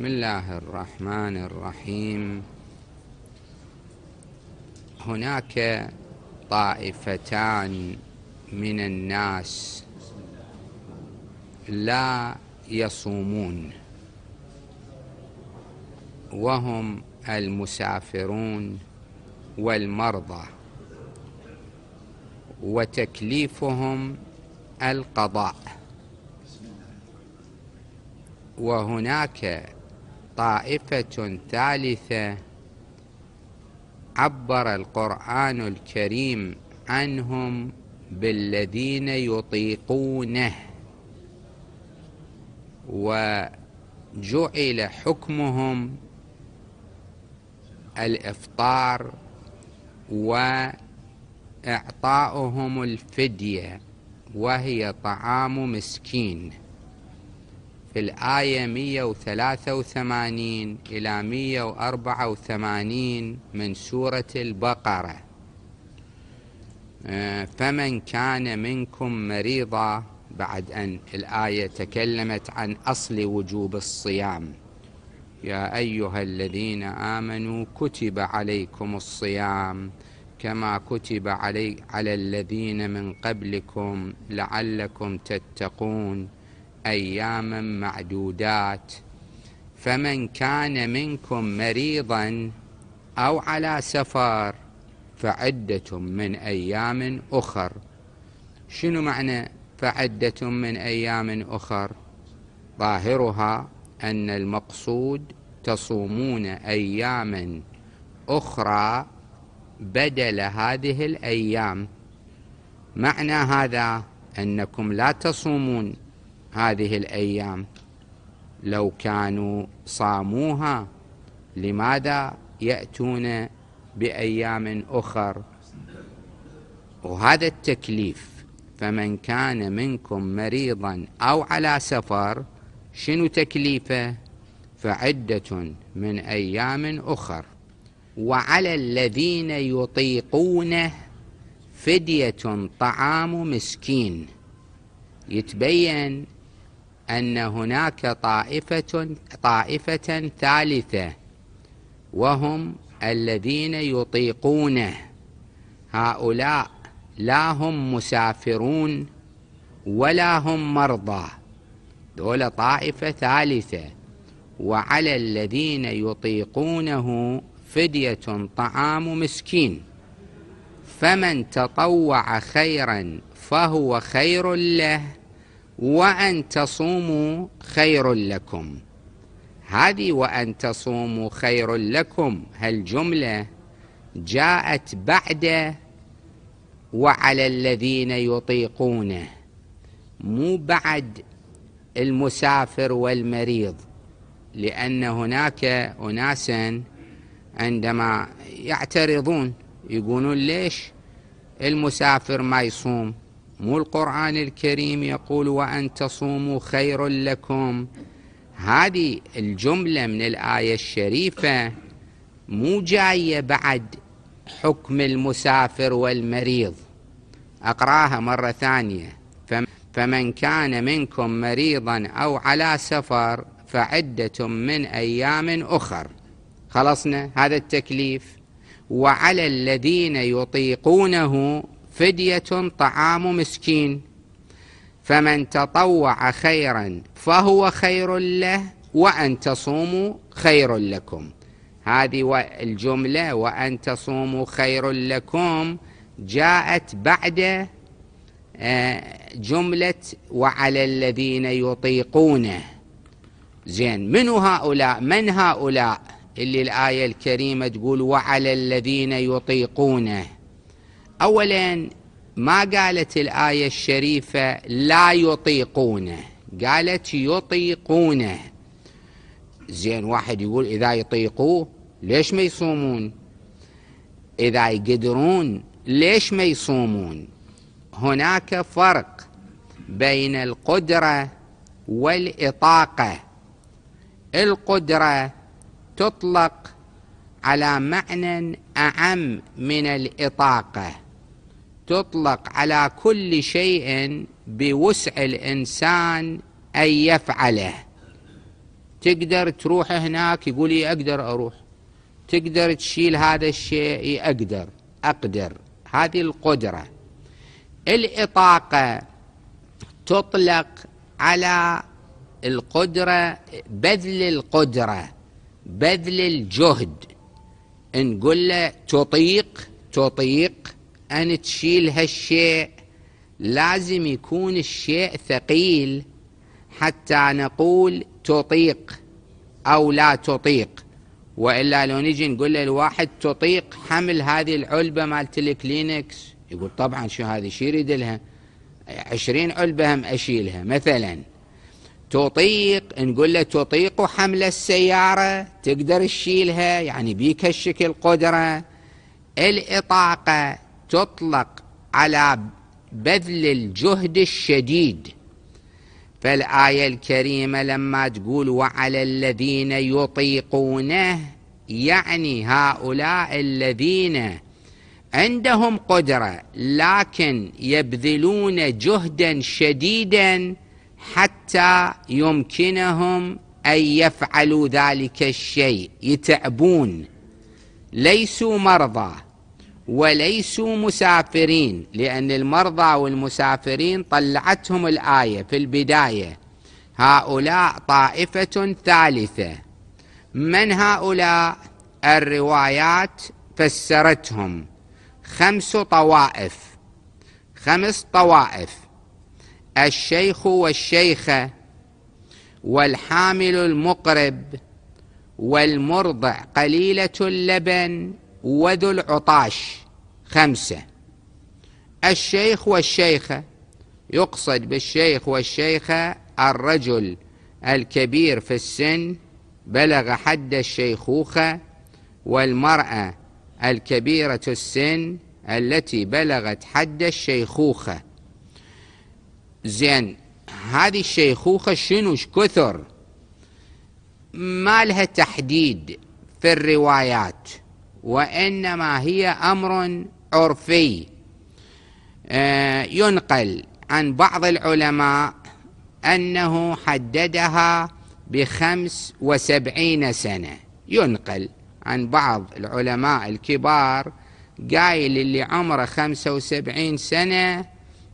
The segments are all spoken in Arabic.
بسم الله الرحمن الرحيم هناك طائفتان من الناس لا يصومون وهم المسافرون والمرضى وتكليفهم القضاء وهناك طائفة ثالثة عبر القرآن الكريم عنهم بالذين يطيقونه وجعل حكمهم الإفطار وإعطاؤهم الفدية وهي طعام مسكين في الآية 183 إلى 184 من سورة البقرة آه، فمن كان منكم مريضا بعد أن الآية تكلمت عن أصل وجوب الصيام يا أيها الذين آمنوا كتب عليكم الصيام كما كتب علي على الذين من قبلكم لعلكم تتقون أياما معدودات فمن كان منكم مريضا أو على سفر فعدة من أيام أخر شنو معنى فعدة من أيام أخر ظاهرها أن المقصود تصومون أياما أخرى بدل هذه الأيام معنى هذا أنكم لا تصومون هذه الايام لو كانوا صاموها لماذا ياتون بايام اخر وهذا التكليف فمن كان منكم مريضا او على سفر شنو تكليفه فعده من ايام اخر وعلى الذين يطيقونه فديه طعام مسكين يتبين أن هناك طائفة, طائفة ثالثة وهم الذين يطيقونه هؤلاء لا هم مسافرون ولا هم مرضى دول طائفة ثالثة وعلى الذين يطيقونه فدية طعام مسكين فمن تطوع خيرا فهو خير له وأن تصوموا خير لكم هذه وأن تصوموا خير لكم هالجملة جاءت بعد وعلى الذين يطيقونه مو بعد المسافر والمريض لأن هناك أناسا عندما يعترضون يقولون ليش المسافر ما يصوم مو القرآن الكريم يقول وأن تصوموا خير لكم هذه الجملة من الآية الشريفة مو جاية بعد حكم المسافر والمريض أقراها مرة ثانية فمن كان منكم مريضا أو على سفر فعدة من أيام أخر خلصنا هذا التكليف وعلى الذين يطيقونه فدية طعام مسكين فمن تطوع خيرا فهو خير له وأن تصوموا خير لكم هذه الجملة وأن تصوموا خير لكم جاءت بعد آه، جملة وعلى الذين يطيقونه زين من هؤلاء من هؤلاء اللي الآية الكريمة تقول وعلى الذين يطيقونه أولا ما قالت الآية الشريفة لا يطيقونه قالت يطيقونه زين واحد يقول إذا يطيقوه ليش ما يصومون إذا يقدرون ليش ما يصومون هناك فرق بين القدرة والإطاقة القدرة تطلق على معنى أعم من الإطاقة تطلق على كل شيء بوسع الإنسان أن يفعله تقدر تروح هناك يقول إيه، أقدر أروح تقدر تشيل هذا الشيء إيه، أقدر أقدر هذه القدرة الإطاقة تطلق على القدرة بذل القدرة بذل الجهد نقول له تطيق تطيق أن تشيل هالشيء لازم يكون الشيء ثقيل حتى نقول تطيق أو لا تطيق وإلا لو نجي نقول للواحد تطيق حمل هذه العلبة مالت الكلينكس يقول طبعا شو هذه شو يريد لها عشرين علبة هم أشيلها مثلا تطيق نقول له تطيق حمل السيارة تقدر تشيلها يعني بيك هالشكل قدرة الإطاقة تطلق على بذل الجهد الشديد فالآية الكريمة لما تقول وعلى الذين يطيقونه يعني هؤلاء الذين عندهم قدرة لكن يبذلون جهدا شديدا حتى يمكنهم أن يفعلوا ذلك الشيء يتعبون ليسوا مرضى وليسوا مسافرين لأن المرضى والمسافرين طلعتهم الآية في البداية هؤلاء طائفة ثالثة من هؤلاء الروايات فسرتهم خمس طوائف خمس طوائف الشيخ والشيخة والحامل المقرب والمرضع قليلة اللبن وذو العطاش خمسة الشيخ والشيخة يقصد بالشيخ والشيخة الرجل الكبير في السن بلغ حد الشيخوخة والمرأة الكبيرة السن التي بلغت حد الشيخوخة زين هذه الشيخوخة شنو كثر ما لها تحديد في الروايات وإنما هي أمر عرفي آه، ينقل عن بعض العلماء أنه حددها بخمس وسبعين سنة ينقل عن بعض العلماء الكبار قايل اللي عمره خمسة وسبعين سنة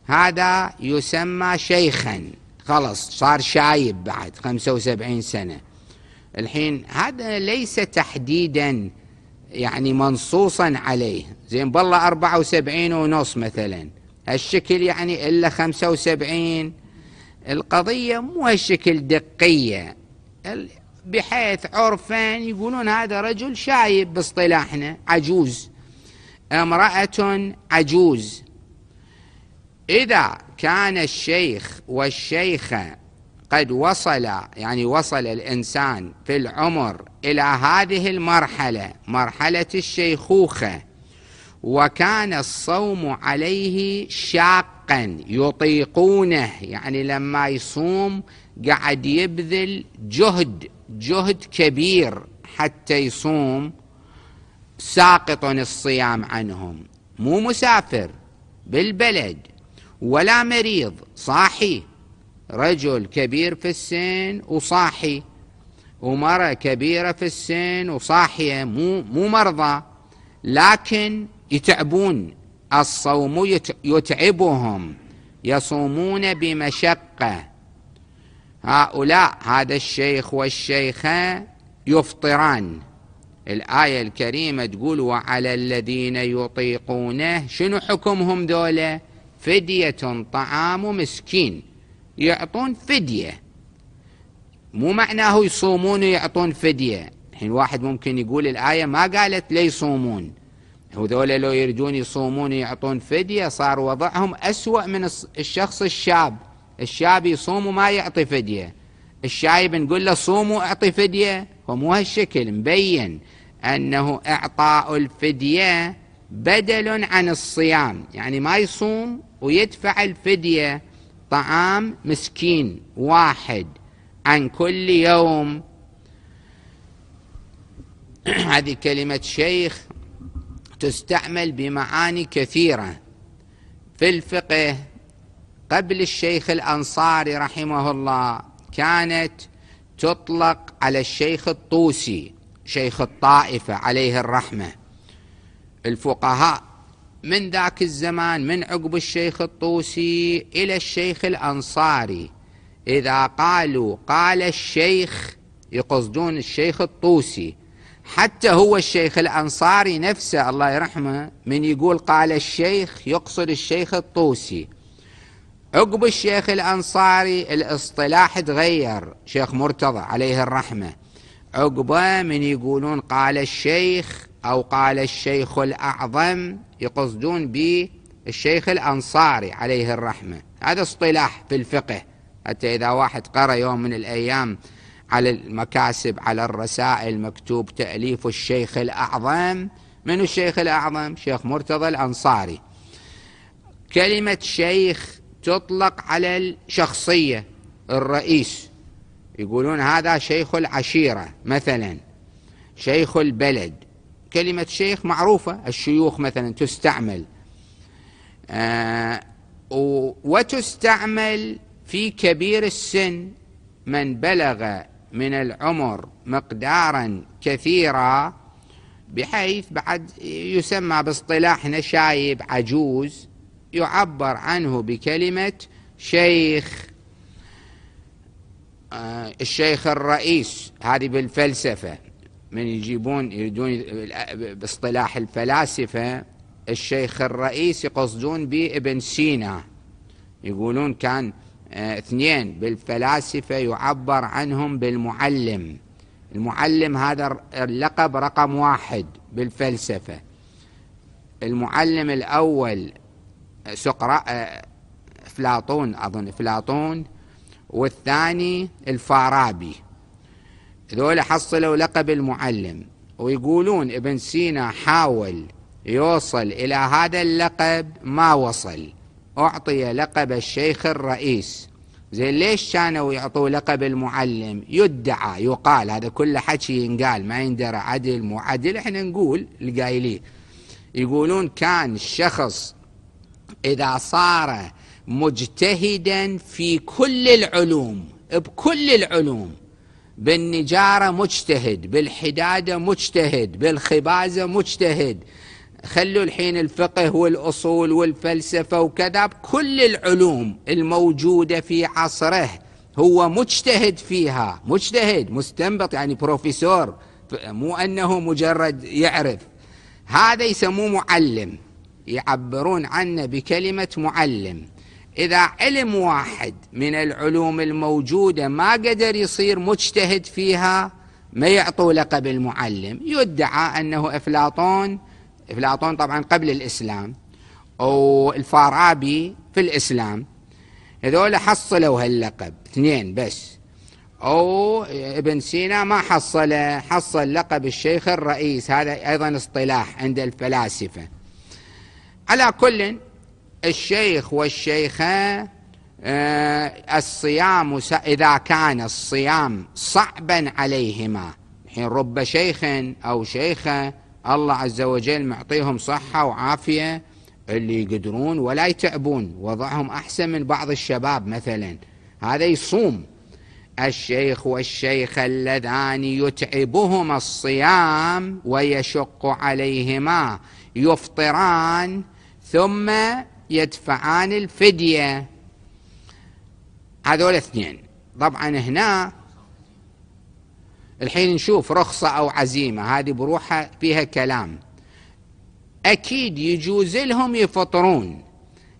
هذا يسمى شيخا خلص صار شايب بعد خمسة وسبعين سنة الحين هذا ليس تحديدا يعني منصوصا عليه زين بالله 74 ونص مثلا هالشكل يعني إلا 75 القضية مو هالشكل دقية بحيث عرفا يقولون هذا رجل شايب باصطلاحنا عجوز امرأة عجوز إذا كان الشيخ والشيخة قد وصل يعني وصل الإنسان في العمر إلى هذه المرحلة مرحلة الشيخوخة وكان الصوم عليه شاقا يطيقونه يعني لما يصوم قاعد يبذل جهد جهد كبير حتى يصوم ساقط الصيام عنهم مو مسافر بالبلد ولا مريض صاحي رجل كبير في السن وصاحي ومرأة كبيرة في السن وصاحية مو مو مرضى لكن يتعبون الصوم يتعبهم يصومون بمشقة هؤلاء هذا الشيخ والشيخة يفطران الآية الكريمة تقول وعلى الذين يطيقونه شنو حكمهم دولة فدية طعام مسكين يعطون فدية مو معناه يصومون ويعطون فدية الحين واحد ممكن يقول الآية ما قالت ليصومون يصومون هذول لو يرجون يصومون ويعطون فدية صار وضعهم أسوأ من الشخص الشاب الشاب يصوم وما يعطي فدية الشايب نقول له صوم واعطي فدية ومو هالشكل مبين أنه إعطاء الفدية بدل عن الصيام يعني ما يصوم ويدفع الفدية طعام مسكين واحد عن كل يوم هذه كلمة شيخ تستعمل بمعاني كثيرة في الفقه قبل الشيخ الأنصاري رحمه الله كانت تطلق على الشيخ الطوسي شيخ الطائفة عليه الرحمة الفقهاء من ذاك الزمان من عقب الشيخ الطوسي إلى الشيخ الأنصاري إذا قالوا قال الشيخ يقصدون الشيخ الطوسي حتى هو الشيخ الأنصاري نفسه الله يرحمه من يقول قال الشيخ يقصد الشيخ الطوسي عقب الشيخ الأنصاري الاصطلاح تغير شيخ مرتضى عليه الرحمة عقبة من يقولون قال الشيخ أو قال الشيخ الأعظم يقصدون به الشيخ الأنصاري عليه الرحمة هذا اصطلاح في الفقه حتى إذا واحد قرأ يوم من الأيام على المكاسب على الرسائل مكتوب تأليف الشيخ الأعظم من الشيخ الأعظم شيخ مرتضى الأنصاري كلمة شيخ تطلق على الشخصية الرئيس يقولون هذا شيخ العشيرة مثلا شيخ البلد كلمة شيخ معروفة الشيوخ مثلا تستعمل آه وتستعمل في كبير السن من بلغ من العمر مقدارا كثيرا بحيث بعد يسمى باصطلاحنا شايب عجوز يعبر عنه بكلمة شيخ آه، الشيخ الرئيس هذه بالفلسفة من يجيبون يريدون باصطلاح الفلاسفة الشيخ الرئيس يقصدون به ابن سينا يقولون كان آه، اثنين بالفلاسفة يعبر عنهم بالمعلم المعلم هذا اللقب رقم واحد بالفلسفة المعلم الأول سقراط أفلاطون آه، أظن أفلاطون والثاني الفارابي ذولا حصلوا لقب المعلم ويقولون ابن سينا حاول يوصل إلى هذا اللقب ما وصل أعطي لقب الشيخ الرئيس زين ليش كانوا يعطوه لقب المعلم يدعى يقال هذا كله حكي ينقال ما يندرى عدل مو عدل احنا نقول القايليه يقولون كان الشخص اذا صار مجتهدا في كل العلوم بكل العلوم بالنجارة مجتهد بالحدادة مجتهد بالخبازة مجتهد خلوا الحين الفقه والأصول والفلسفة وكذا بكل العلوم الموجودة في عصره هو مجتهد فيها مجتهد مستنبط يعني بروفيسور مو أنه مجرد يعرف هذا يسموه معلم يعبرون عنه بكلمة معلم إذا علم واحد من العلوم الموجودة ما قدر يصير مجتهد فيها ما يعطوا لقب المعلم يدعى أنه أفلاطون أفلاطون طبعا قبل الإسلام والفارابي في الإسلام هذول حصلوا هاللقب اثنين بس أو ابن سينا ما حصله حصل لقب الشيخ الرئيس هذا أيضا اصطلاح عند الفلاسفة على كل الشيخ والشيخة آه، الصيام إذا كان الصيام صعبا عليهما حين رب شيخ أو شيخة الله عز وجل معطيهم صحة وعافية اللي يقدرون ولا يتعبون وضعهم أحسن من بعض الشباب مثلا هذا يصوم الشيخ والشيخ اللذان يتعبهما الصيام ويشق عليهما يفطران ثم يدفعان الفدية هذول اثنين طبعا هنا الحين نشوف رخصة أو عزيمة هذه بروحها فيها كلام أكيد يجوز لهم يفطرون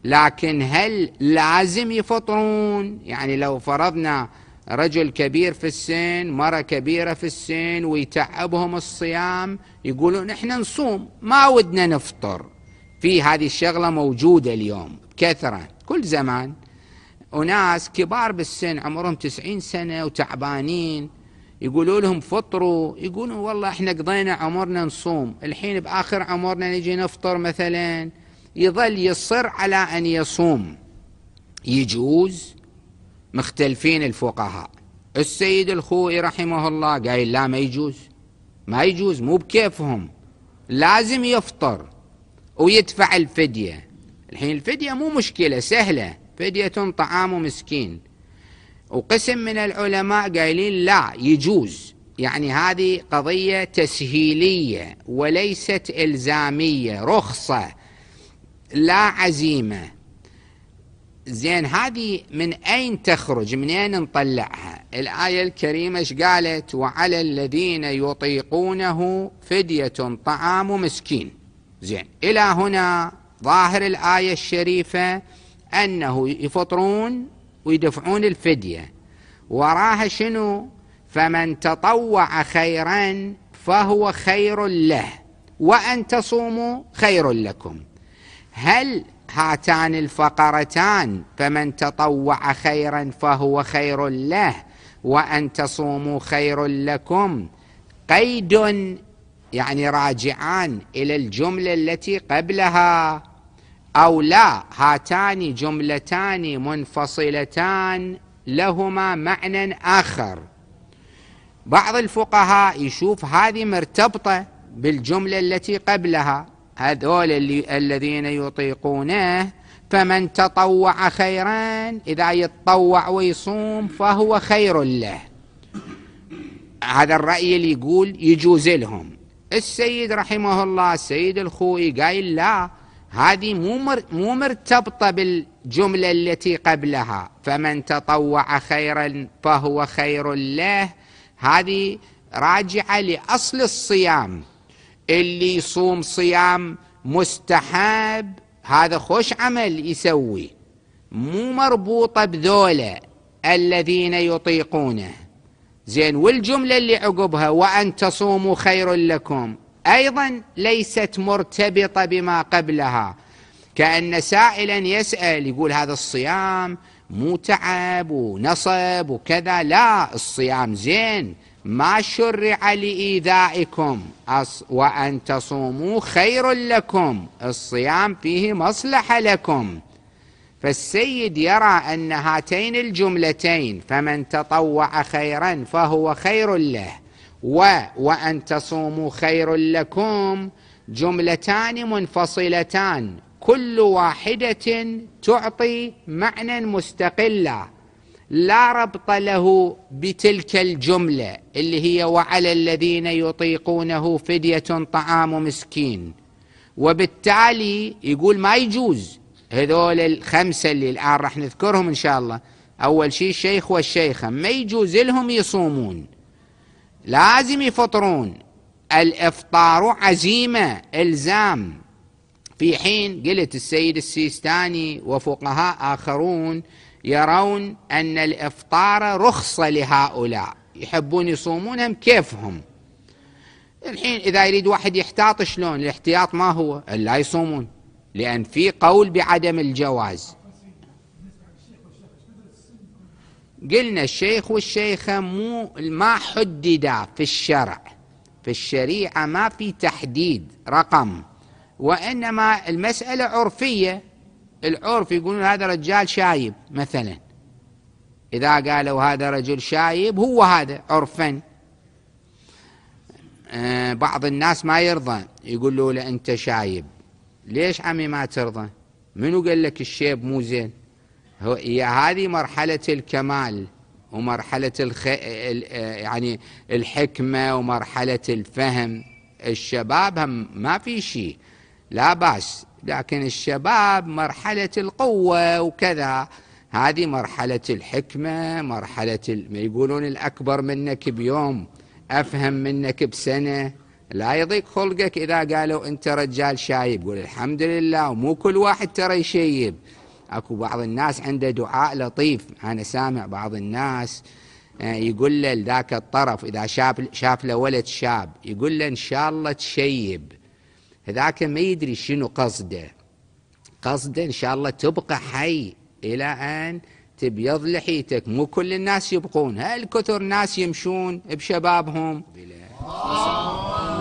لكن هل لازم يفطرون يعني لو فرضنا رجل كبير في السن مرة كبيرة في السن ويتعبهم الصيام يقولون احنا نصوم ما ودنا نفطر في هذه الشغلة موجودة اليوم كثرة كل زمان أناس كبار بالسن عمرهم تسعين سنة وتعبانين يقولوا لهم فطروا يقولون والله احنا قضينا عمرنا نصوم الحين بآخر عمرنا نجي نفطر مثلا يظل يصر على أن يصوم يجوز مختلفين الفقهاء السيد الخوئي رحمه الله قايل لا ما يجوز ما يجوز مو بكيفهم لازم يفطر ويدفع الفدية الحين الفدية مو مشكلة سهلة فدية طعام مسكين وقسم من العلماء قايلين لا يجوز يعني هذه قضية تسهيلية وليست إلزامية رخصة لا عزيمة زين هذه من أين تخرج من أين نطلعها الآية الكريمة ايش قالت وعلى الذين يطيقونه فدية طعام مسكين زين إلى هنا ظاهر الآية الشريفة أنه يفطرون ويدفعون الفدية وراها شنو فمن تطوع خيرا فهو خير له وأن تصوموا خير لكم هل هاتان الفقرتان فمن تطوع خيرا فهو خير له وأن تصوموا خير لكم قيد يعني راجعان إلى الجملة التي قبلها أو لا هاتان جملتان منفصلتان لهما معنى آخر بعض الفقهاء يشوف هذه مرتبطة بالجملة التي قبلها هذول اللي الذين يطيقونه فمن تطوع خيرا إذا يتطوع ويصوم فهو خير له هذا الرأي اللي يقول يجوز لهم السيد رحمه الله السيد الخوي قايل لا هذه مو مو مرتبطه بالجمله التي قبلها فمن تطوع خيرا فهو خير له هذه راجعه لاصل الصيام اللي يصوم صيام مستحب هذا خوش عمل يسوي مو مربوطه بذوله الذين يطيقونه زين والجملة اللي عقبها وأن تصوموا خير لكم أيضا ليست مرتبطة بما قبلها كأن سائلا يسأل يقول هذا الصيام مو تعب ونصب وكذا لا الصيام زين ما شرع لإيذائكم وأن تصوموا خير لكم الصيام فيه مصلحة لكم فالسيد يرى أن هاتين الجملتين فمن تطوع خيرا فهو خير له و وأن تصوموا خير لكم جملتان منفصلتان كل واحدة تعطي معنى مستقلا لا ربط له بتلك الجملة اللي هي وعلى الذين يطيقونه فدية طعام مسكين وبالتالي يقول ما يجوز هذول الخمسة اللي الآن راح نذكرهم إن شاء الله أول شيء الشيخ والشيخة ما يجوز لهم يصومون لازم يفطرون الإفطار عزيمة إلزام في حين قلت السيد السيستاني وفقهاء آخرون يرون أن الإفطار رخصة لهؤلاء يحبون يصومونهم كيفهم الحين إذا يريد واحد يحتاط شلون الاحتياط ما هو لا يصومون لأن في قول بعدم الجواز قلنا الشيخ والشيخة مو ما حددا في الشرع في الشريعة ما في تحديد رقم وإنما المسألة عرفية العرف يقولون هذا رجال شايب مثلا إذا قالوا هذا رجل شايب هو هذا عرفا آه، بعض الناس ما يرضى يقولوا له أنت شايب ليش عمي ما ترضى منو قال لك الشيب مو زين هو هي هذه مرحلة الكمال ومرحلة الخ... آه، يعني الحكمة ومرحلة الفهم الشباب هم ما في شيء لا بأس لكن الشباب مرحلة القوة وكذا هذه مرحلة الحكمة مرحلة ال... يقولون الأكبر منك بيوم أفهم منك بسنة لا يضيق خلقك إذا قالوا أنت رجال شايب قول الحمد لله ومو كل واحد ترى يشيب أكو بعض الناس عنده دعاء لطيف أنا سامع بعض الناس آه، يقول له لذاك الطرف إذا شاف, شاف له ولد شاب يقول له إن شاء الله تشيب هذاك ما يدري شنو قصده قصده إن شاء الله تبقى حي إلى أن تبيض لحيتك مو كل الناس يبقون هالكثر ناس يمشون بشبابهم الله